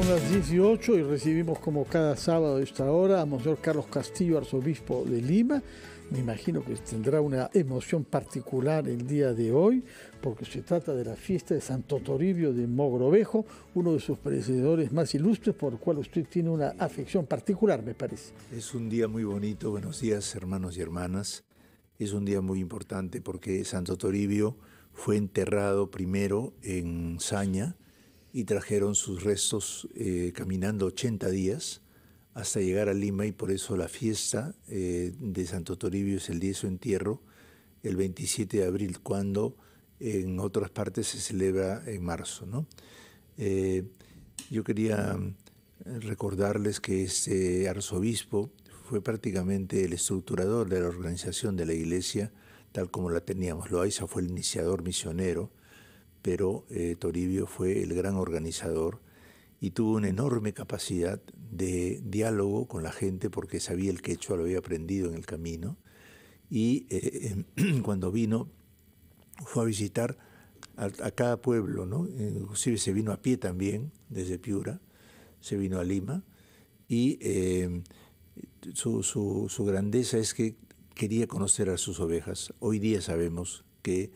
Son las 18 y recibimos como cada sábado a esta hora a Monseñor Carlos Castillo, arzobispo de Lima. Me imagino que tendrá una emoción particular el día de hoy, porque se trata de la fiesta de Santo Toribio de Mogrovejo, uno de sus predecesores más ilustres, por el cual usted tiene una afección particular, me parece. Es un día muy bonito, buenos días hermanos y hermanas. Es un día muy importante porque Santo Toribio fue enterrado primero en Saña, y trajeron sus restos eh, caminando 80 días hasta llegar a Lima y por eso la fiesta eh, de Santo Toribio es el día de su entierro, el 27 de abril, cuando en otras partes se celebra en marzo. Eh, yo quería recordarles que este arzobispo fue prácticamente el estructurador de la organización de la iglesia tal como la teníamos. Loaiza fue el iniciador misionero, pero eh, Toribio fue el gran organizador y tuvo una enorme capacidad de diálogo con la gente porque sabía el quechua, lo había aprendido en el camino. Y eh, cuando vino, fue a visitar a, cada pueblo, ¿no? inclusive se vino a pie también desde Piura, se vino a Lima. Y eh, su grandeza es que quería conocer a sus ovejas. Hoy día sabemos que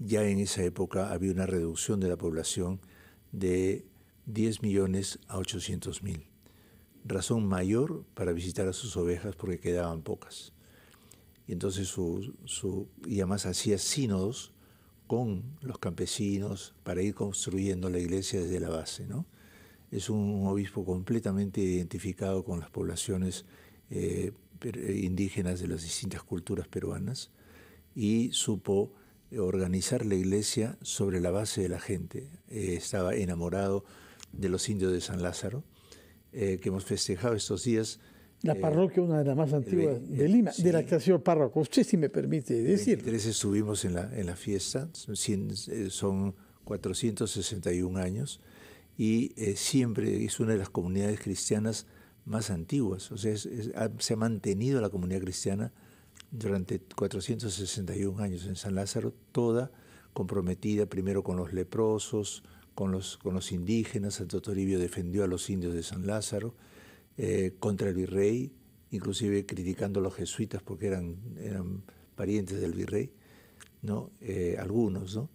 ya en esa época había una reducción de la población de 10 millones a 800 mil, razón mayor para visitar a sus ovejas porque quedaban pocas. Y entonces su, y además hacía sínodos con los campesinos para ir construyendo la iglesia desde la base. ¿no? Es un obispo completamente identificado con las poblaciones eh, eh, indígenas de las distintas culturas peruanas y supo organizar la iglesia sobre la base de la gente. Eh, estaba enamorado de los indios de San Lázaro, eh, que hemos festejado estos días. La eh, parroquia, una de las más antiguas de Lima, de la que ha sido párroco. Usted, si me permite decir. En subimos estuvimos en la, en la fiesta, son, 461 años, y siempre es una de las comunidades cristianas más antiguas. O sea, se ha mantenido la comunidad cristiana durante 461 años en San Lázaro, toda comprometida primero con los leprosos, con los, indígenas. Santo Toribio defendió a los indios de San Lázaro eh, contra el virrey, inclusive criticando a los jesuitas porque eran, parientes del virrey, ¿no? Eh, algunos, ¿no?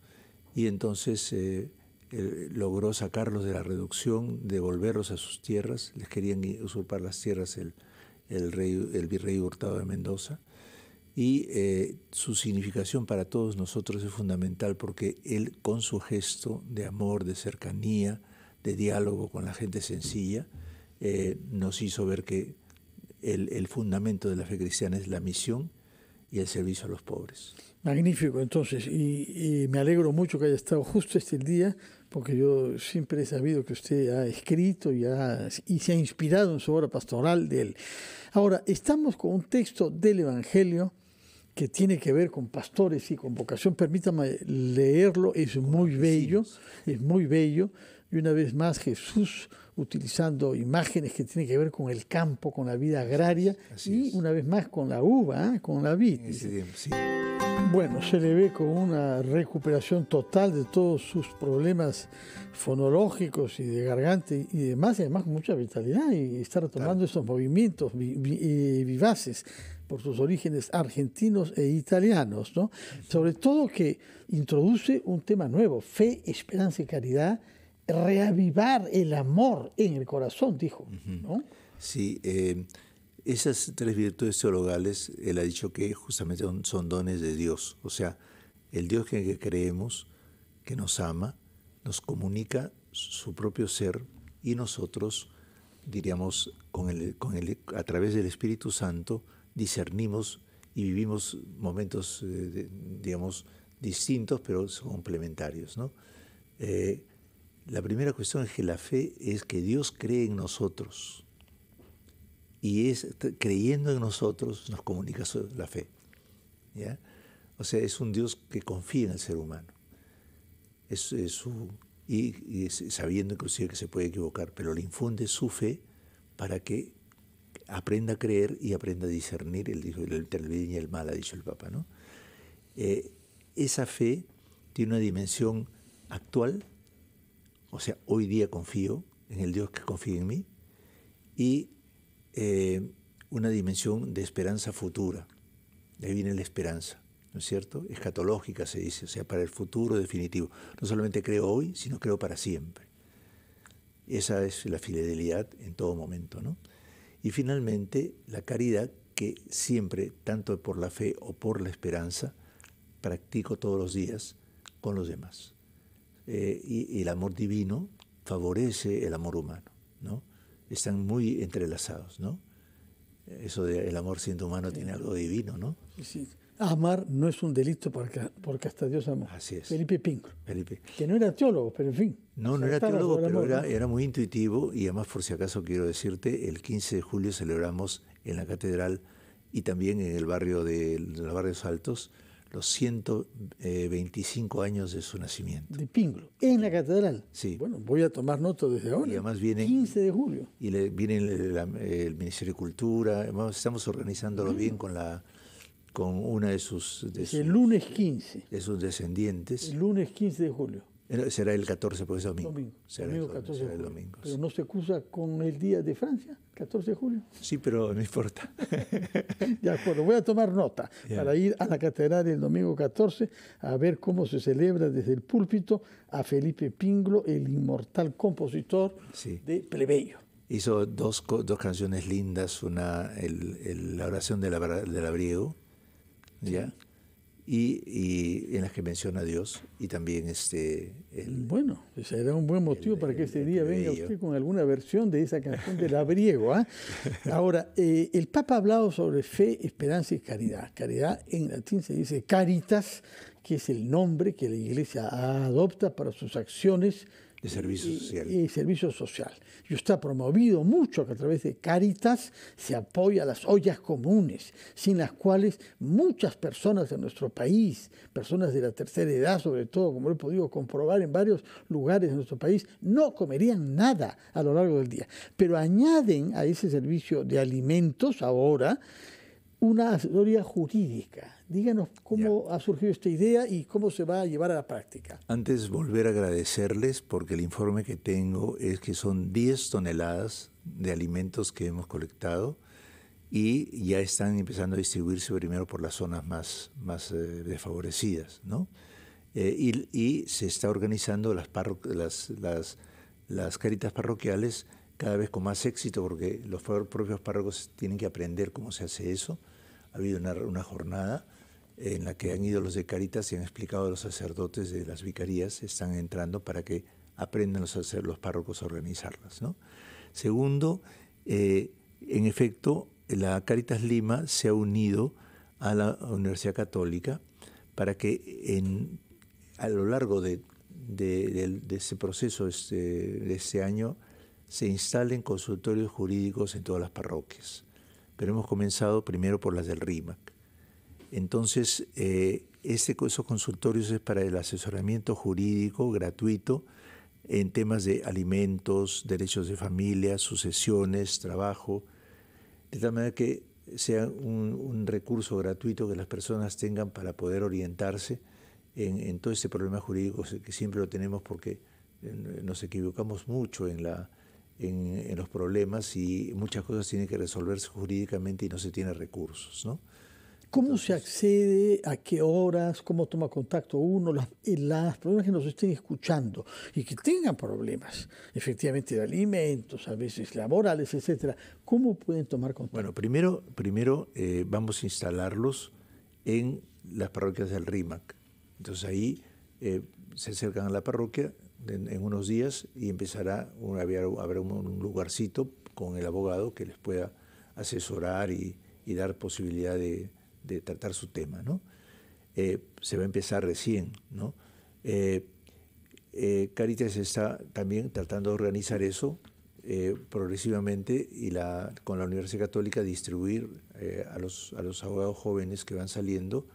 Y entonces eh, logró sacarlos de la reducción, devolverlos a sus tierras, les querían usurpar las tierras el virrey Hurtado de Mendoza y eh, su significación para todos nosotros es fundamental porque él con su gesto de amor, de cercanía, de diálogo con la gente sencilla, eh, nos hizo ver que el, el, fundamento de la fe cristiana es la misión y el servicio a los pobres. Magnífico, entonces, y, y me alegro mucho que haya estado justo este día, porque yo siempre he sabido que usted ha escrito y, ha, y se ha inspirado en su obra pastoral de él. Ahora, estamos con un texto del Evangelio que tiene que ver con pastores y con vocación. Permítame leerlo, es muy bello, es muy bello. Y una vez más Jesús utilizando imágenes que tienen que ver con el campo, con la vida agraria y una vez más con la uva, ¿eh? con la vid. Bueno, se le ve con una recuperación total de todos sus problemas fonológicos y de garganta y demás, y además con mucha vitalidad y está retomando esos movimientos eh, vivaces por sus orígenes argentinos e italianos, ¿no? Sobre todo que introduce un tema nuevo, fe, esperanza y caridad, reavivar el amor en el corazón, dijo, ¿no? Sí, eh, esas tres virtudes teologales, él ha dicho que justamente son dones de Dios, o sea, el Dios que creemos, que nos ama, nos comunica su propio ser y nosotros, diríamos, con con el, a través del Espíritu Santo, discernimos y vivimos momentos, eh, digamos, distintos, pero complementarios. ¿no? Eh, la primera cuestión es que la fe es que Dios cree en nosotros y es creyendo en nosotros nos comunica la fe. O sea, es un Dios que confía en el ser humano. Es, y, sabiendo inclusive que se puede equivocar, pero le infunde su fe para que aprenda a creer y aprenda a discernir el, entre el bien y el mal, ha dicho el Papa. ¿no? Eh, esa fe tiene una dimensión actual, o sea, hoy día confío en el Dios que confía en mí, y eh, una dimensión de esperanza futura. De ahí viene la esperanza, ¿no es cierto? Escatológica se dice, o sea, para el futuro definitivo. No solamente creo hoy, sino creo para siempre. Esa es la fidelidad en todo momento, ¿no? Y finalmente, la caridad que siempre, tanto por la fe o por la esperanza, practico todos los días con los demás. Eh, y, el amor divino favorece el amor humano, ¿no? Están muy entrelazados, ¿no? Eso de el amor siendo humano tiene algo divino, ¿no? Sí, Amar no es un delito porque, hasta Dios amó. Así es. Felipe Pingro. Felipe. Que no era teólogo, pero en fin. No, no era teólogo, pero era, muy intuitivo y además, por si acaso quiero decirte, el 15 de julio celebramos en la catedral y también en el barrio de los barrios altos los 125 eh, años de su nacimiento. De Pinglo, en la catedral. Sí. Bueno, voy a tomar nota desde ahora. Y además viene... 15 de julio. Y le, viene el, Ministerio de Cultura, estamos organizándolo ah. bien con la con una de sus... De el lunes 15. De sus descendientes. El lunes 15 de julio. Será el 14, porque es domingo. Pero no se cruza con el día de Francia, 14 de julio. Sí, pero no importa. de acuerdo, voy a tomar nota para ir a la catedral el domingo 14 a ver cómo se celebra desde el púlpito a Felipe Pinglo, el inmortal compositor de Plebeyo. Hizo dos, dos canciones lindas, una el, la oración del, abrigo. ¿ya? Y, y, en las que menciona a Dios y también este... El, bueno, será un buen motivo para que este ese día venga usted con alguna versión de esa canción del abriego. ¿ah? Ahora, eh, el Papa ha hablado sobre fe, esperanza y caridad. Caridad en latín se dice caritas, que es el nombre que la Iglesia adopta para sus acciones servicio social. Y, servicio social. Y está promovido mucho que a través de Cáritas se apoya a las ollas comunes, sin las cuales muchas personas de nuestro país, personas de la tercera edad sobre todo, como he podido comprobar en varios lugares de nuestro país, no comerían nada a lo largo del día. Pero añaden a ese servicio de alimentos ahora una asesoría jurídica. Díganos cómo ha surgido esta idea y cómo se va a llevar a la práctica. Antes volver a agradecerles porque el informe que tengo es que son 10 toneladas de alimentos que hemos colectado y ya están empezando a distribuirse primero por las zonas más, más eh, desfavorecidas, ¿no? Eh, y, se está organizando las caritas parroquiales cada vez con más éxito porque los propios párrocos tienen que aprender cómo se hace eso. Ha habido una, jornada en la que han ido los de Caritas y han explicado a los sacerdotes de las vicarías, están entrando para que aprendan los, los párrocos a organizarlas. Segundo, eh, en efecto, la Caritas Lima se ha unido a la Universidad Católica para que a lo largo de, ese proceso este, de este año se instalen consultorios jurídicos en todas las parroquias. Pero hemos comenzado primero por las del RIMAC. Entonces, eh, este esos consultorios es para el asesoramiento jurídico gratuito en temas de alimentos, derechos de familia, sucesiones, trabajo, de tal manera que sea un, recurso gratuito que las personas tengan para poder orientarse en, en todo este problema jurídico que siempre lo tenemos porque eh, nos equivocamos mucho en la, en, los problemas y muchas cosas tienen que resolverse jurídicamente y no se tienen recursos, ¿no? ¿Cómo se accede? ¿A qué horas? ¿Cómo toma contacto uno? Las, las personas que nos estén escuchando y que tengan problemas, efectivamente, de alimentos, a veces laborales, etcétera, ¿cómo pueden tomar contacto? Bueno, primero, primero eh, vamos a instalarlos en las parroquias del RIMAC. Entonces ahí eh, se acercan a la parroquia, en, unos días y empezará, habrá un, lugarcito con el abogado que les pueda asesorar y, dar posibilidad de, tratar su tema, eh, se va a empezar recién, eh, eh, Caritas está también tratando de organizar eso progresivamente y con la Universidad Católica distribuir a los, a, los, abogados jóvenes que van saliendo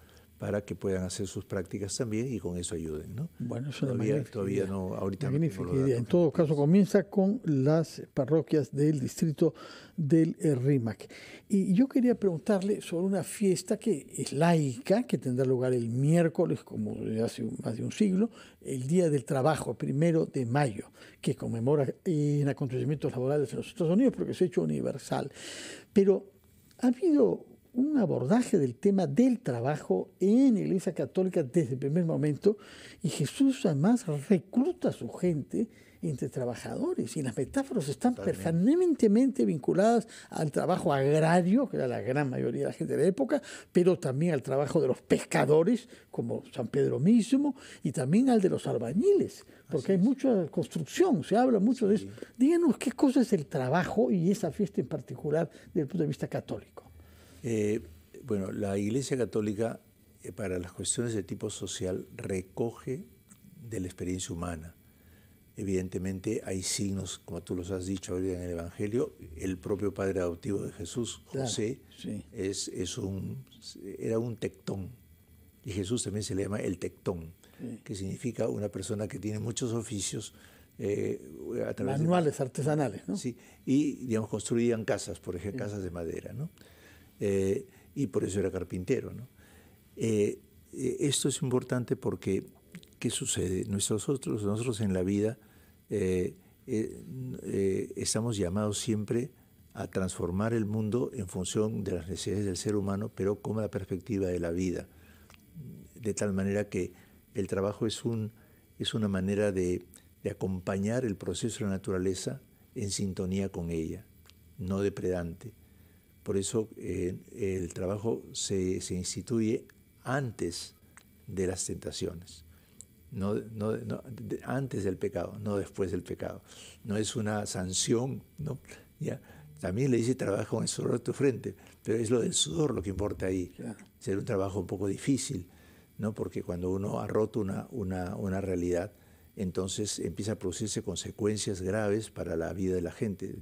para que puedan hacer sus prácticas también y con eso ayuden. ¿no? Bueno, eso todavía, no, ahorita magnífica En todo caso, comienza con las parroquias del distrito del RIMAC. Y yo quería preguntarle sobre una fiesta que es laica, que tendrá lugar el miércoles, como hace más de un siglo, el Día del Trabajo, primero de mayo, que conmemora en acontecimientos laborales en los Estados Unidos, porque es hecho universal. Pero ha habido un abordaje del tema del trabajo en la Iglesia Católica desde el primer momento y Jesús además recluta a su gente entre trabajadores y las metáforas están permanentemente vinculadas al trabajo agrario, que era la gran mayoría de la gente de la época, pero también al trabajo de los pescadores, como San Pedro mismo, y también al de los albañiles, porque hay mucha construcción, se habla mucho de eso. Díganos qué cosa es el trabajo y esa fiesta en particular desde el punto de vista católico. Eh, bueno, la Iglesia Católica eh, para las cuestiones de tipo social recoge de la experiencia humana. Evidentemente hay signos, como tú los has dicho ahorita en el Evangelio, el propio padre adoptivo de Jesús, José, es, es un, era un tectón, y Jesús también se le llama el tectón, que significa una persona que tiene muchos oficios. Eh, Manuales artesanales, ¿no? Sí, y digamos construían casas, por ejemplo, casas de madera, ¿no? Eh, y por eso era carpintero. Eh, eh, esto es importante porque, ¿qué sucede? Nosotros, nosotros en la vida estamos llamados siempre a transformar el mundo en función de las necesidades del ser humano, pero con la perspectiva de la vida. De tal manera que el trabajo es, un, es una manera de, de acompañar el proceso de la naturaleza en sintonía con ella, no depredante. Por eso eh, el trabajo se, se, instituye antes de las tentaciones, no, no, antes del pecado, no después del pecado. No es una sanción, ¿no? ¿Ya? También le dice trabaja con el sudor de tu frente, pero es lo del sudor lo que importa ahí. ser un trabajo un poco difícil, ¿no? Porque cuando uno ha roto una, una, una realidad, entonces empieza a producirse consecuencias graves para la vida de la gente.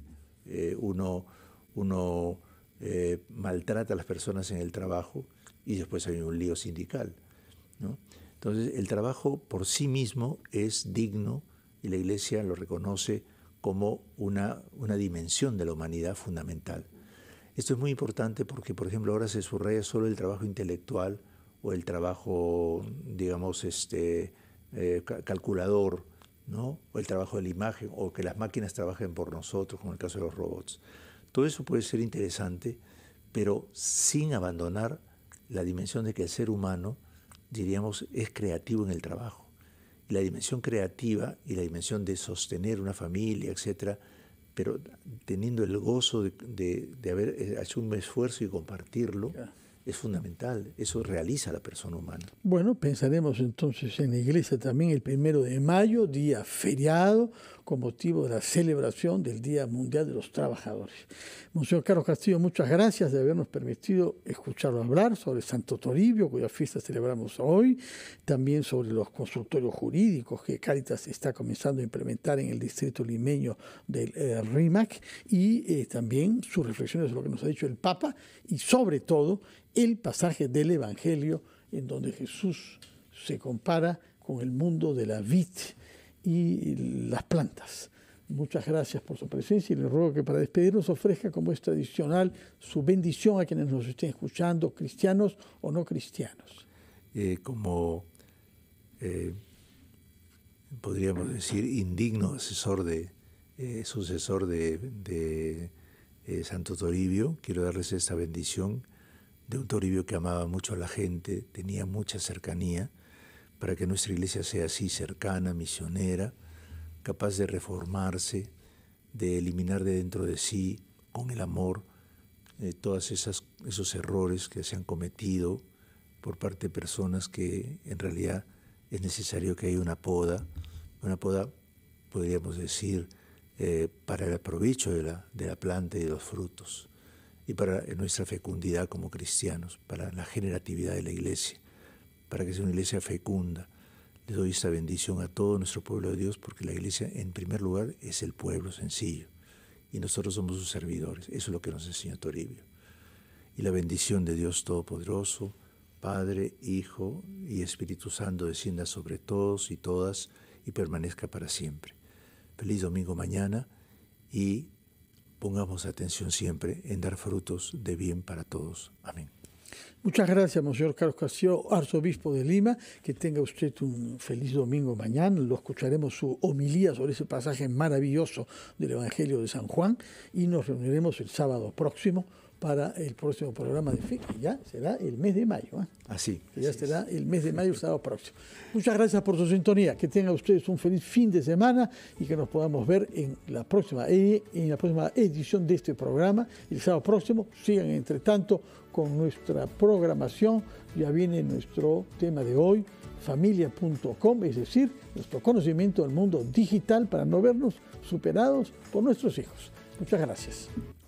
Eh, uno, uno eh, maltrata a las personas en el trabajo y después hay un lío sindical. Entonces, el trabajo por sí mismo es digno y la Iglesia lo reconoce como una, dimensión de la humanidad fundamental. Esto es muy importante porque, por ejemplo, ahora se subraya solo el trabajo intelectual o el trabajo, digamos, este, eh, calculador, o el trabajo de la imagen, o que las máquinas trabajen por nosotros, como en el caso de los robots. Todo eso puede ser interesante, pero sin abandonar la dimensión de que el ser humano, diríamos, es creativo en el trabajo. la dimensión creativa y la dimensión de sostener una familia, etcétera, pero teniendo el gozo de, haber hecho un esfuerzo y compartirlo es fundamental, eso realiza la persona humana. Bueno, pensaremos entonces en la iglesia también el primero de mayo, día feriado, con motivo de la celebración del Día Mundial de los Trabajadores. Monseñor Carlos Castillo, muchas gracias de habernos permitido escucharlo hablar sobre Santo Toribio, cuya fiesta celebramos hoy, también sobre los consultorios jurídicos que Cáritas está comenzando a implementar en el distrito limeño del eh, RIMAC y eh, también sus reflexiones sobre lo que nos ha dicho el Papa y sobre todo el pasaje del Evangelio en donde Jesús se compara con el mundo de la vid y las plantas. Muchas gracias por su presencia y le ruego que para despedirnos ofrezca, como es tradicional, su bendición a quienes nos estén escuchando, cristianos o no cristianos. Eh, como eh, podríamos decir, indigno asesor de, eh, sucesor de Santo Toribio, quiero darles esta bendición de un Toribio que amaba mucho a la gente, tenía mucha cercanía, para que nuestra iglesia sea así cercana, misionera, capaz de reformarse, de eliminar de dentro de sí, con el amor, eh, todos esos errores que se han cometido por parte de personas que en realidad es necesario que haya una poda, una poda, podríamos decir, eh, para el aprovecho de la planta y de los frutos y para nuestra fecundidad como cristianos, para la generatividad de la iglesia, para que sea una iglesia fecunda. Le doy esta bendición a todo nuestro pueblo de Dios porque la iglesia en primer lugar es el pueblo sencillo y nosotros somos sus servidores. Eso es lo que nos enseña Toribio. Y la bendición de Dios Todopoderoso, Padre, Hijo y Espíritu Santo descienda sobre todos y todas y permanezca para siempre. Feliz domingo mañana y pongamos atención siempre en dar frutos de bien para todos. Amén. Muchas gracias, Monseñor Carlos Castillo, arzobispo de Lima. Que tenga usted un feliz domingo mañana. Lo escucharemos su homilía sobre ese pasaje maravilloso del Evangelio de San Juan y nos reuniremos el sábado próximo para el próximo programa de FIC. Ya será el mes de mayo. ¿eh? Así. Ya será el mes de mayo, sábado próximo. Muchas gracias por su sintonía. Que tengan ustedes un feliz fin de semana y que nos podamos ver en la próxima, e, en la próxima edición de este programa. El sábado próximo sigan, entre tanto, con nuestra programación. Ya viene nuestro tema de hoy, familia.com, es decir, nuestro conocimiento del mundo digital para no vernos superados por nuestros hijos. Muchas gracias.